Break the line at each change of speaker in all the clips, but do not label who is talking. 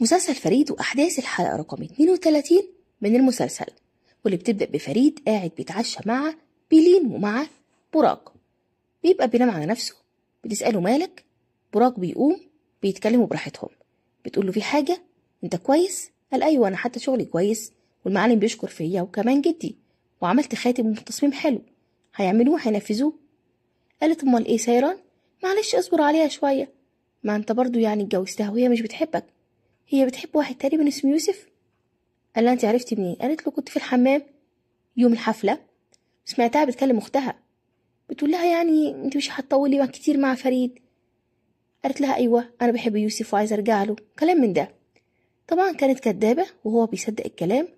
مسلسل فريد وأحداث الحلقة رقم 32 من المسلسل واللي بتبدأ بفريد قاعد بيتعشى مع بيلين ومع براق بيبقى بينام على نفسه بتسأله مالك براق بيقوم بيتكلموا براحتهم بتقول له في حاجة أنت كويس قال أيوة أنا حتى شغلي كويس والمعلم بيشكر فيا وكمان جدي وعملت خاتم وتصميم حلو هيعملوه هينفذوه قالت امال ايه سيران معلش اصبر عليها شويه ما انت برضو يعني اتجوزتها وهي مش بتحبك هي بتحب واحد تقريبا اسمه يوسف قال لها انت عرفتي منين قالت له كنت في الحمام يوم الحفله سمعتها بتكلم اختها بتقول لها يعني انت مش هتطولي كتير مع فريد قالت لها ايوه انا بحب يوسف وعايزه ارجع له كلام من ده طبعا كانت كدابه وهو بيصدق الكلام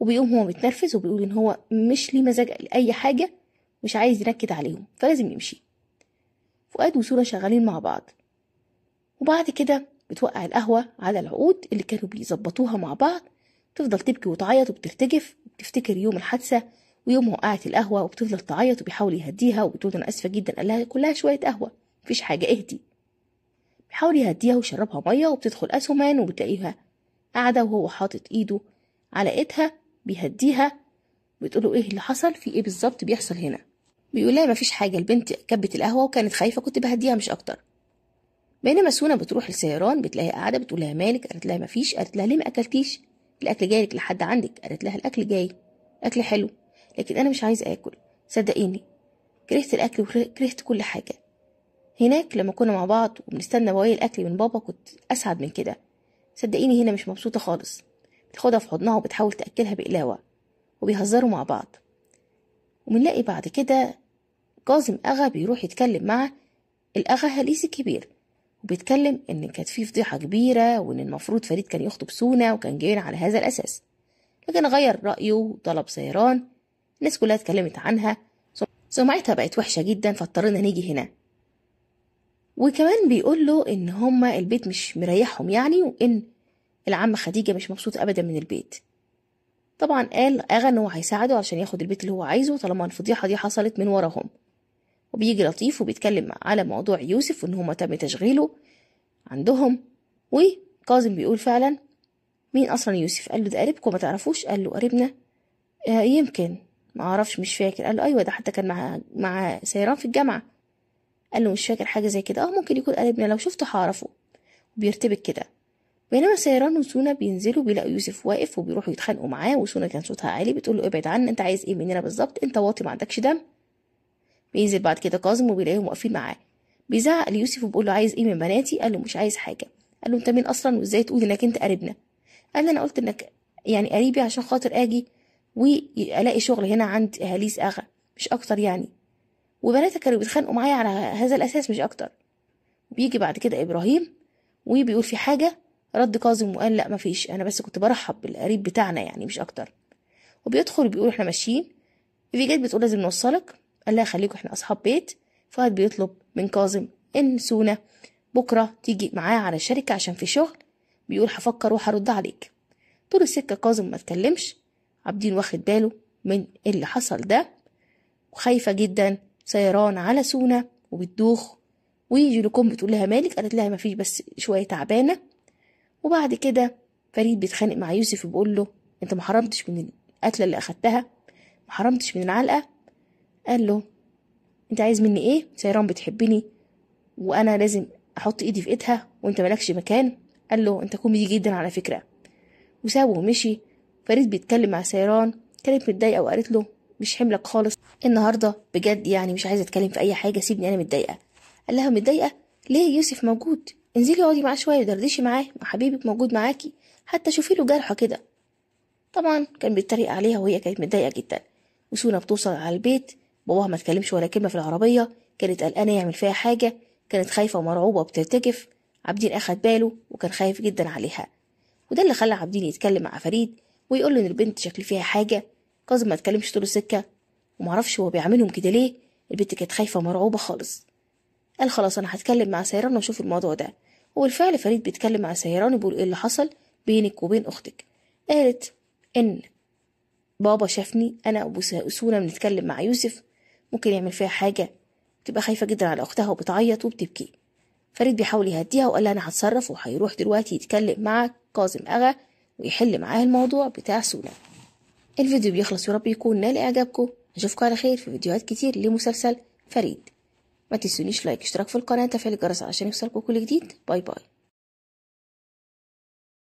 وبيقوم هو متنرفز وبيقول ان هو مش ليه مزاج لاي حاجه مش عايز ينكد عليهم فلازم يمشي فؤاد وسوره شغالين مع بعض وبعد كده بتوقع القهوة على العقود اللي كانوا بيظبطوها مع بعض تفضل تبكي وتعيط وبترتجف وبتفتكر يوم الحادثة ويوم وقعت القهوة وبتفضل تعيط وبيحاول يهديها وبتقول أنا آسفة جدا قال لها كلها شوية قهوة مفيش حاجة اهدي بيحاول يهديها ويشربها مية وبتدخل أسومان وبتلاقيها قاعدة وهو حاطط إيده على إيدها بيهديها بتقول له إيه اللي حصل في إيه بالظبط بيحصل هنا بيقول لها مفيش حاجة البنت كبت القهوة وكانت خايفة كنت بهديها مش أكتر بينما سونا بتروح للسيران بتلاقيها قاعده بتقول لها مالك قالت لها مفيش قالت لها ليه ما اكلتيش الاكل جاي لك لحد عندك قالت لها الاكل جاي اكل حلو لكن انا مش عايزه اكل صدقيني كرهت الاكل وكرهت كل حاجه هناك لما كنا مع بعض وبنستنى بواقي الاكل من بابا كنت اسعد من كده صدقيني هنا مش مبسوطه خالص بتاخدها في حضنها وبتحاول تاكلها بقلاوه وبيهزروا مع بعض وبنلاقي بعد كده كاظم اغا بيروح يتكلم مع الاغا هليسي الكبير وبيتكلم إن كانت في فضيحة كبيرة وإن المفروض فريد كان يخطب سونا وكان جايين على هذا الأساس لكن غير رأيه وطلب سيران الناس كلها اتكلمت عنها سمعتها بقت وحشة جدا فاضطرينا نيجي هنا وكمان بيقول له إن هما البيت مش مريحهم يعني وإن العم خديجة مش مبسوطة أبدا من البيت طبعا قال أغا إن هو هيساعده عشان ياخد البيت اللي هو عايزه طالما الفضيحة دي حصلت من وراهم وبيجي لطيف وبيتكلم على موضوع يوسف وإن هما تم تشغيله عندهم وكاظم بيقول فعلا مين أصلا يوسف قال له ده قريبكم متعرفوش؟ تعرفوش قال له قريبنا آه يمكن ما أعرفش مش فاكر قال له أيوة ده حتى كان مع مع سيران في الجامعة قال له مش فاكر حاجة زي كده اه ممكن يكون قريبنا لو شفته هعرفه بيرتبك كده بينما سيران وسونا بينزلوا بيلاقوا يوسف واقف وبيروحوا يتخانقوا معاه وسونا كان صوتها عالي بتقول له ابعد عني انت عايز ايه مننا بالظبط انت واطي ما عندكش دم بينزل بعد كده كاظم وبيلاقيهم واقفين معاه بيزعق ليوسف وبيقول له عايز ايه من بناتي قال له مش عايز حاجه قال له انت مين اصلا وازاي تقول انك انت قريبنا قال انا قلت انك يعني قريبي عشان خاطر اجي والاقي شغل هنا عند هاليس اغا مش اكتر يعني وبناتك كانوا بيتخانقوا معايا على هذا الاساس مش اكتر بيجي بعد كده ابراهيم وبيقول في حاجه رد كاظم وقال لا مفيش انا بس كنت برحب بالقريب بتاعنا يعني مش اكتر وبيدخل بيقول احنا ماشيين في جت بتقول لازم نوصلك الله يخليكم احنا اصحاب بيت فؤاد بيطلب من كاظم ان سونا بكره تيجي معاه على الشركه عشان في شغل بيقول هفكر وهرد عليك طول السكه كاظم ما اتكلمش عابدين واخد باله من اللي حصل ده وخايفه جدا سيران على سونا وبتدوخ ويجي لكم بتقول لها مالك قالت لها مفيش بس شويه تعبانه وبعد كده فريد بيتخانق مع يوسف وبيقول له انت ما حرمتش من القتله اللي اخدتها ما حرمتش من العلقه قال له انت عايز مني ايه سيران بتحبني وانا لازم احط ايدي في ايدها وانت مالكش مكان قال له انت كوميدي جدا على فكره وسابه ومشي فريد بيتكلم مع سيران كانت متضايقه وقالت له مش حملك خالص النهارده بجد يعني مش عايزه اتكلم في اي حاجه سيبني انا متضايقه قال لها متضايقه ليه يوسف موجود انزلي اقعدي معاه شويه ودردشي معاه وحبيبك حبيبك موجود معاكي حتى شوفي له جرحه كده طبعا كان بيتريق عليها وهي كانت متضايقه جدا وسونا بتوصل على البيت باباها ما اتكلمش ولا كلمة في العربية كانت قلقانة يعمل فيها حاجة كانت خايفة ومرعوبة وبترتجف عابدين أخد باله وكان خايف جدا عليها وده اللي خلى عابدين يتكلم مع فريد ويقول له إن البنت شكل فيها حاجة كاظم ما اتكلمش طول السكة ومعرفش هو بيعاملهم كده ليه البنت كانت خايفة ومرعوبة خالص قال خلاص أنا هتكلم مع سيران وأشوف الموضوع ده وبالفعل فريد بيتكلم مع سيران وبيقول إيه اللي حصل بينك وبين أختك قالت إن بابا شافني أنا وأبو سونا بنتكلم مع يوسف ممكن يعمل فيها حاجة بتبقى خايفة جدا على أختها وبتعيط وبتبكي فريد بيحاول يهديها وقال لها أنا هتصرف وهيروح دلوقتي يتكلم مع كاظم أغا ويحل معاه الموضوع بتاع سونا الفيديو بيخلص يا رب يكون نال إعجابكم أشوفكم على خير في فيديوهات كتير لمسلسل فريد ما تنسونيش لايك اشتراك في القناة تفعيل الجرس علشان يوصلكم كل جديد باي باي